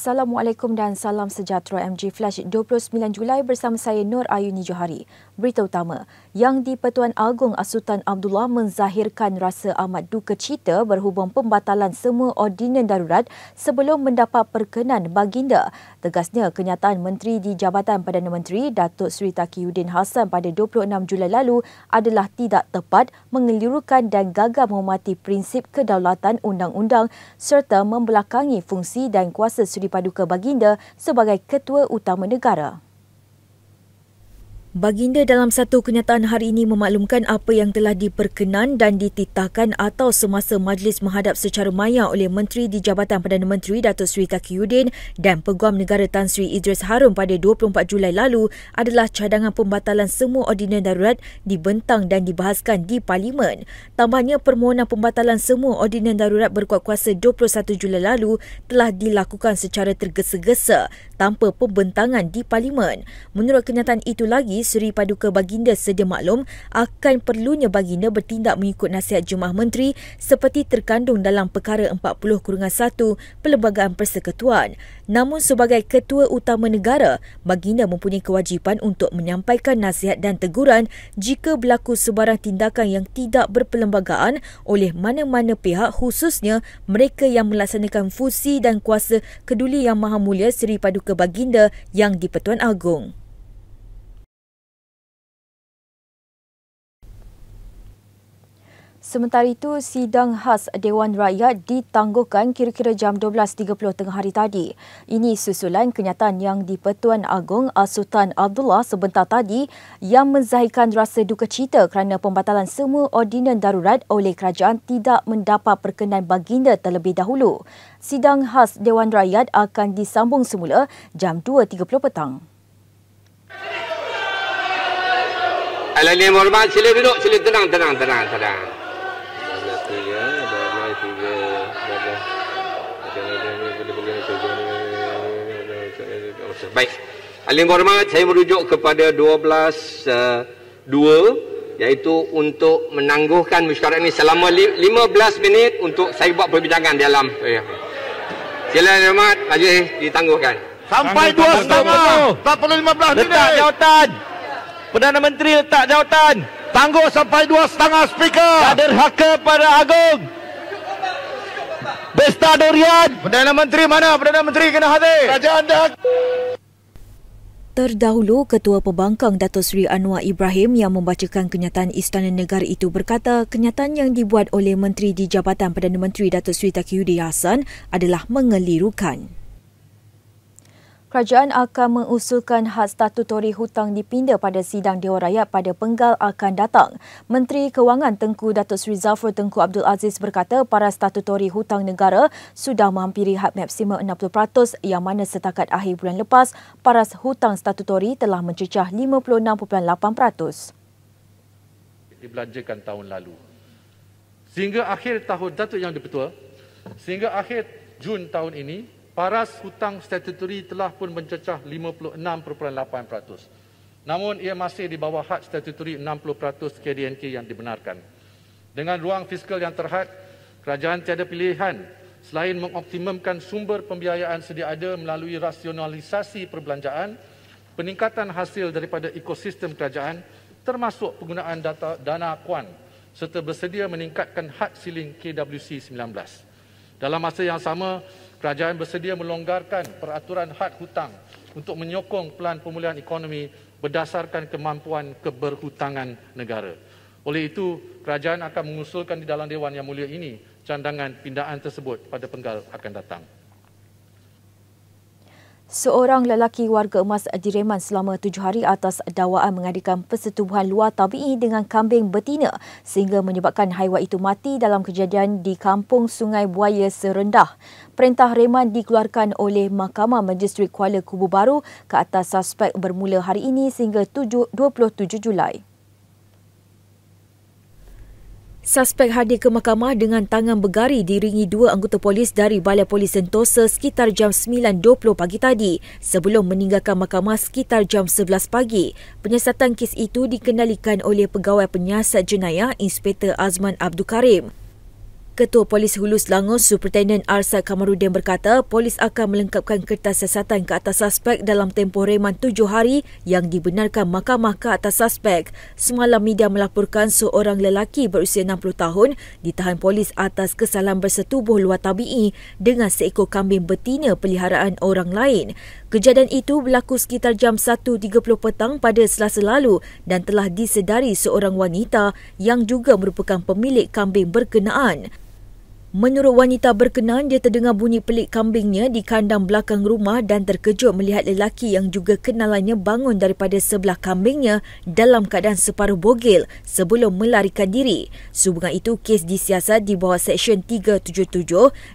Assalamualaikum dan salam sejahtera MG Flash 29 Julai bersama saya Nur Ayuni Johari. Berita utama, Yang di-Pertuan Agong Asutan Abdullah menzahirkan rasa amat duka cita berhubung pembatalan semua ordinan darurat sebelum mendapat perkenan baginda. Tegasnya, kenyataan Menteri di Jabatan Perdana Menteri Datuk Seri Takiuddin Hassan pada 26 Julai lalu adalah tidak tepat mengelirukan dan gagal menghormati prinsip kedaulatan undang-undang serta membelakangi fungsi dan kuasa Seri Paduka Baginda sebagai ketua utama negara. Baginda dalam satu kenyataan hari ini memaklumkan apa yang telah diperkenan dan dititahkan atau semasa majlis menghadap secara maya oleh Menteri di Jabatan Perdana Menteri Datuk Seri Taki Yudin dan Peguam Negara Tan Sri Idris Harun pada 24 Julai lalu adalah cadangan pembatalan semua ordinan darurat dibentang dan dibahaskan di Parlimen. Tambahnya permohonan pembatalan semua ordinan darurat berkuat kuasa 21 Julai lalu telah dilakukan secara tergesa-gesa tanpa pembentangan di Parlimen. Menurut kenyataan itu lagi, Seri Paduka Baginda sedia maklum akan perlunya Baginda bertindak mengikut nasihat Jumaat Menteri seperti terkandung dalam perkara 40-1 Perlembagaan Persekutuan. Namun sebagai Ketua Utama Negara, Baginda mempunyai kewajipan untuk menyampaikan nasihat dan teguran jika berlaku sebarang tindakan yang tidak berperlembagaan oleh mana-mana pihak khususnya mereka yang melaksanakan fungsi dan kuasa keduli yang maha mulia Seri Paduka ke baginda yang di-Pertuan Agong. Sementara itu, sidang khas Dewan Rakyat ditangguhkan kira-kira jam 12.30 tengah hari tadi. Ini susulan kenyataan yang di-Pertuan Agong Sultan Abdullah sebentar tadi yang menzahirkan rasa duka cita kerana pembatalan semua ordinan darurat oleh kerajaan tidak mendapat perkenan baginda terlebih dahulu. Sidang khas Dewan Rakyat akan disambung semula jam 2.30 petang. Alhamdulillah, sila duduk, sila tenang, tenang, tenang, tenang. Baik. Alim hormat, saya merujuk kepada 12 uh, eh, dua iaitu untuk menangguhkan mesyuarat ini selama 15 minit untuk saya buat perbincangan di dalam. Oh, ya. Sila Alim hormat, majlis eh, ditangguhkan. Sampai dua setengah. Tak perlu 15 minit. Letak jawatan. Perdana Menteri letak jawatan. Tangguh sampai dua setengah speaker. Kader derhaka pada Agung. Besta Durian. Perdana Menteri mana? Perdana Menteri kena hadir. Raja dah... Terdahulu, Ketua Pembangkang Dato' Sri Anwar Ibrahim yang membacakan kenyataan Istana Negara itu berkata kenyataan yang dibuat oleh Menteri di Jabatan Perdana Menteri Dato' Sri Taki Hassan adalah mengelirukan. Kerajaan akan mengusulkan hak statutori hutang dipindah pada sidang Dewan Rakyat pada penggal akan datang. Menteri Kewangan Tengku Datuk Sri Zafrul Tengku Abdul Aziz berkata para statutori hutang negara sudah menghampiri hak maksimum 60% yang mana setakat akhir bulan lepas paras hutang statutori telah mencecah 56.8%. Dibelanjakan tahun lalu. Sehingga akhir tahun Datuk Yang di sehingga akhir Jun tahun ini, paras hutang statutory telah pun mencecah 56.8%. Namun ia masih di bawah had statutory 60% KDNK yang dibenarkan. Dengan ruang fiskal yang terhad, kerajaan tiada pilihan selain mengoptimumkan sumber pembiayaan sedia ada melalui rasionalisasi perbelanjaan, peningkatan hasil daripada ekosistem kerajaan termasuk penggunaan data dana kuan serta bersedia meningkatkan had siling KWC 19. Dalam masa yang sama, Kerajaan bersedia melonggarkan peraturan had hutang untuk menyokong pelan pemulihan ekonomi berdasarkan kemampuan keberhutangan negara. Oleh itu, kerajaan akan mengusulkan di dalam Dewan Yang Mulia ini cadangan pindaan tersebut pada penggal akan datang. Seorang lelaki warga emas direman selama tujuh hari atas dakwaan mengadakan persetubuhan luar tabi'i dengan kambing betina sehingga menyebabkan haiwan itu mati dalam kejadian di kampung Sungai Buaya Serendah. Perintah reman dikeluarkan oleh Mahkamah Majistri Kuala Kubu Baru ke atas suspek bermula hari ini sehingga 27 Julai. Suspek hadir ke mahkamah dengan tangan bergari diringi dua anggota polis dari Balai Polis Sentosa sekitar jam 9.20 pagi tadi sebelum meninggalkan mahkamah sekitar jam 11 pagi. Penyiasatan kes itu dikenalikan oleh Pegawai Penyiasat Jenayah Inspektor Azman Abdul Karim. Ketua Polis Hulu Selangor Superintendent Arsa Kamarudin berkata polis akan melengkapkan kertas siasatan ke atas suspek dalam tempoh reman tujuh hari yang dibenarkan mahkamah ke atas suspek. Semalam media melaporkan seorang lelaki berusia 60 tahun ditahan polis atas kesalahan bersetubuh luar tabi'i dengan seekor kambing betina peliharaan orang lain. Kejadian itu berlaku sekitar jam 1.30 petang pada selasa lalu dan telah disedari seorang wanita yang juga merupakan pemilik kambing berkenaan. Menurut wanita berkenan, dia terdengar bunyi pelik kambingnya di kandang belakang rumah dan terkejut melihat lelaki yang juga kenalannya bangun daripada sebelah kambingnya dalam keadaan separuh bogil sebelum melarikan diri. Sehubungan itu, kes disiasat di bawah Seksyen 377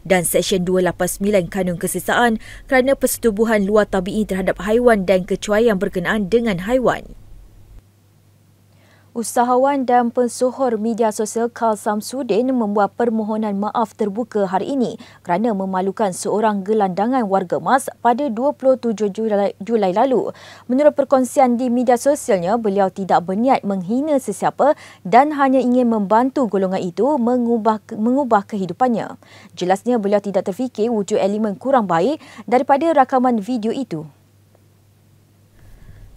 dan Seksyen 289 Kanun Kesesaan kerana persetubuhan luar tabi'i terhadap haiwan dan kecuaian berkenaan dengan haiwan. Usahawan dan pensuhor media sosial Carl Samsudin membuat permohonan maaf terbuka hari ini kerana memalukan seorang gelandangan warga emas pada 27 Julai, Julai lalu. Menurut perkongsian di media sosialnya, beliau tidak berniat menghina sesiapa dan hanya ingin membantu golongan itu mengubah, mengubah kehidupannya. Jelasnya beliau tidak terfikir wujud elemen kurang baik daripada rakaman video itu.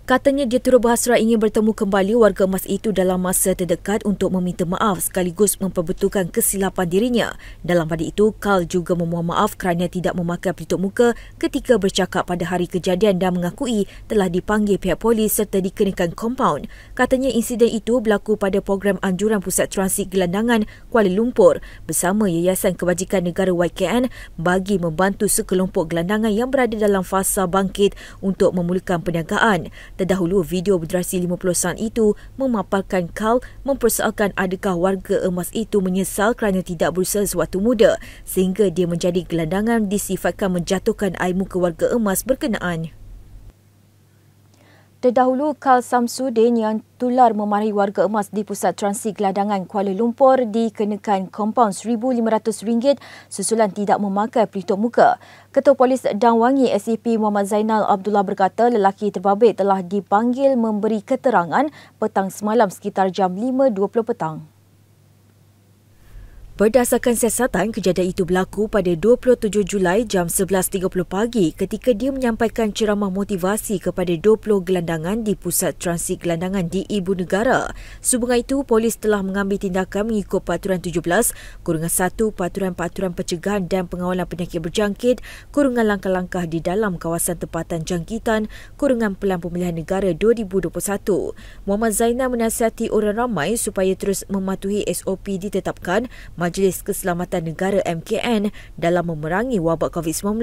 Katanya dia turut berhasrat ingin bertemu kembali warga emas itu dalam masa terdekat untuk meminta maaf sekaligus memperbetulkan kesilapan dirinya. Dalam pada itu, Carl juga memohon maaf kerana tidak memakai pelitup muka ketika bercakap pada hari kejadian dan mengakui telah dipanggil pihak polis serta dikenakan kompaun. Katanya insiden itu berlaku pada program anjuran pusat transit gelandangan Kuala Lumpur bersama Yayasan Kebajikan Negara YKN bagi membantu sekelompok gelandangan yang berada dalam fasa bangkit untuk memulakan perniagaan. Terdahulu, video berdurasi 50 saat itu memaparkan Carl mempersoalkan adakah warga emas itu menyesal kerana tidak berusaha sewaktu muda sehingga dia menjadi gelandangan disifatkan menjatuhkan air muka warga emas berkenaan. Terdahulu, Karl Samsudin yang tular memarahi warga emas di pusat transit geladangan Kuala Lumpur dikenakan kompaun RM1,500 susulan tidak memakai pelitup muka. Ketua Polis Dan Wangi SCP e Muhammad Zainal Abdullah berkata lelaki terbabit telah dipanggil memberi keterangan petang semalam sekitar jam 5.20 petang. Berdasarkan siasatan, kejadian itu berlaku pada 27 Julai jam 11.30 pagi ketika dia menyampaikan ceramah motivasi kepada 20 gelandangan di Pusat Transit Gelandangan di Ibu Negara. Sehubungan itu, polis telah mengambil tindakan mengikut Paturan 17, kurungan 1 Paturan-Paturan Pencegahan dan Pengawalan Penyakit Berjangkit, kurungan langkah-langkah di dalam kawasan tempatan jangkitan, kurungan Pelan Pemilihan Negara 2021. Muhammad Zainal menasihati orang ramai supaya terus mematuhi SOP ditetapkan Majlis Keselamatan Negara MKN dalam memerangi wabak COVID-19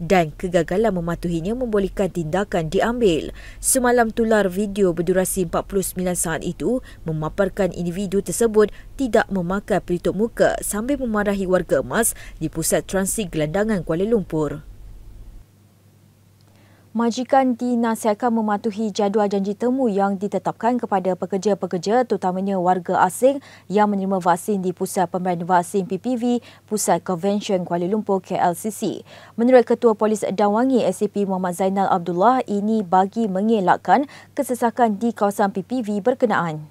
dan kegagalan mematuhinya membolehkan tindakan diambil. Semalam tular video berdurasi 49 saat itu memaparkan individu tersebut tidak memakai pelitup muka sambil memarahi warga emas di pusat transit gelandangan Kuala Lumpur. Majikan dinasihatkan mematuhi jadual janji temu yang ditetapkan kepada pekerja-pekerja terutamanya warga asing yang menerima vaksin di Pusat Pemberian Vaksin PPV Pusat Convention Kuala Lumpur KLCC. Menurut Ketua Polis Dawangi Wangi SCP Muhammad Zainal Abdullah, ini bagi mengelakkan kesesakan di kawasan PPV berkenaan.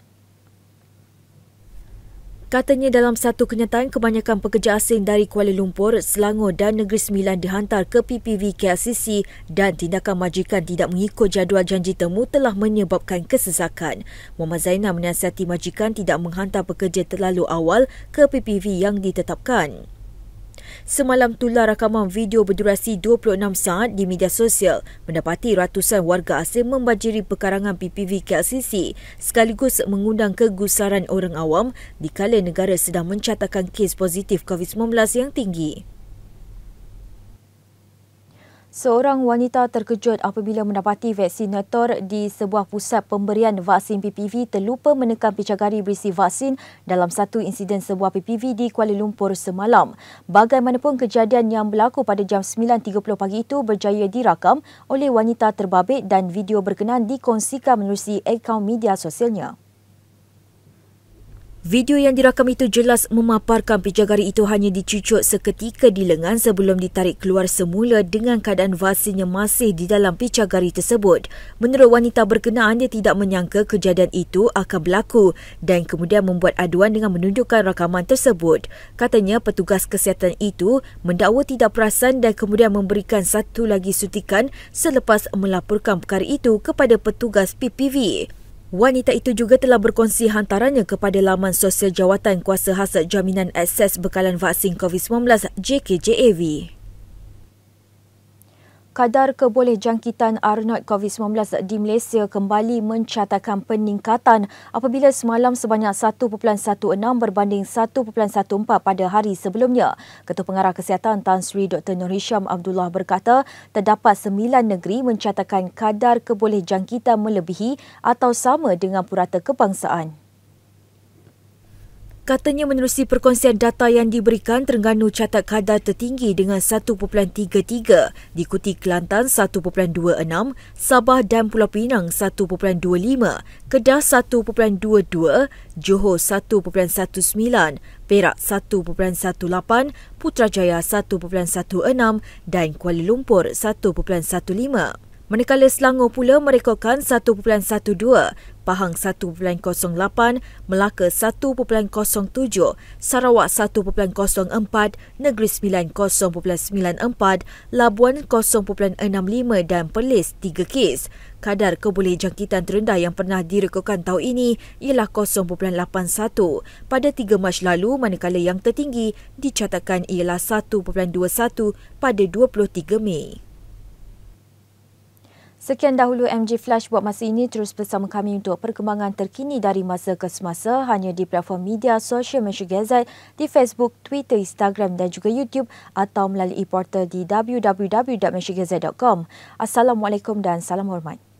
Katanya dalam satu kenyataan, kebanyakan pekerja asing dari Kuala Lumpur, Selangor dan Negeri Sembilan dihantar ke PPV KLCC dan tindakan majikan tidak mengikut jadual janji temu telah menyebabkan kesesakan. Muhammad Zainal menasihati majikan tidak menghantar pekerja terlalu awal ke PPV yang ditetapkan semalam tular rakaman video berdurasi 26 saat di media sosial mendapati ratusan warga asing membanjiri pekarangan PPV KLCC sekaligus mengundang kegusaran orang awam dikala negara sedang mencatatkan kes positif COVID-19 yang tinggi. Seorang wanita terkejut apabila mendapati vaksinator di sebuah pusat pemberian vaksin PPV terlupa menekan pijagari berisi vaksin dalam satu insiden sebuah PPV di Kuala Lumpur semalam. Bagaimanapun kejadian yang berlaku pada jam 9.30 pagi itu berjaya dirakam oleh wanita terbabit dan video berkenan dikongsikan melalui akaun media sosialnya. Video yang dirakam itu jelas memaparkan pejagari itu hanya dicucuk seketika di lengan sebelum ditarik keluar semula dengan keadaan vaksinnya masih di dalam pejagari tersebut. Menurut wanita berkenaan, dia tidak menyangka kejadian itu akan berlaku dan kemudian membuat aduan dengan menunjukkan rakaman tersebut. Katanya petugas kesihatan itu mendakwa tidak perasan dan kemudian memberikan satu lagi sutikan selepas melaporkan perkara itu kepada petugas PPV. Wanita itu juga telah berkongsi hantarannya kepada laman sosial jawatan kuasa hasrat jaminan akses bekalan vaksin COVID-19 JKJAV. Kadar keboleh jangkitan Arnold COVID-19 di Malaysia kembali mencatatkan peningkatan apabila semalam sebanyak 1.16 berbanding 1.14 pada hari sebelumnya. Ketua Pengarah Kesihatan Tan Sri Dr. Nur Hisham Abdullah berkata, terdapat 9 negeri mencatatkan kadar keboleh jangkitan melebihi atau sama dengan purata kebangsaan. Katanya menerusi perkongsian data yang diberikan, Terengganu catat kadar tertinggi dengan 1.33, diikuti Kelantan 1.26, Sabah dan Pulau Pinang 1.25, Kedah 1.22, Johor 1.19, Perak 1.18, Putrajaya 1.16 dan Kuala Lumpur 1.15. Manakala Selangor pula merekodkan 1.12, Pahang 1.08, Melaka 1.07, Sarawak 1.04, Negeri Sembilan 0.94, Labuan 0.65 dan Perlis 3 kes. Kadar keboleh jangkitan terendah yang pernah direkodkan tahun ini ialah 0.81 pada 3 Mac lalu manakala yang tertinggi dicatatkan ialah 1.21 pada 23 Mei. Sekian dahulu MG Flash buat masa ini terus bersama kami untuk perkembangan terkini dari masa ke semasa hanya di platform media sosial Malaysia Gazette di Facebook, Twitter, Instagram dan juga YouTube atau melalui portal di www.malaysiagazette.com. Assalamualaikum dan salam hormat.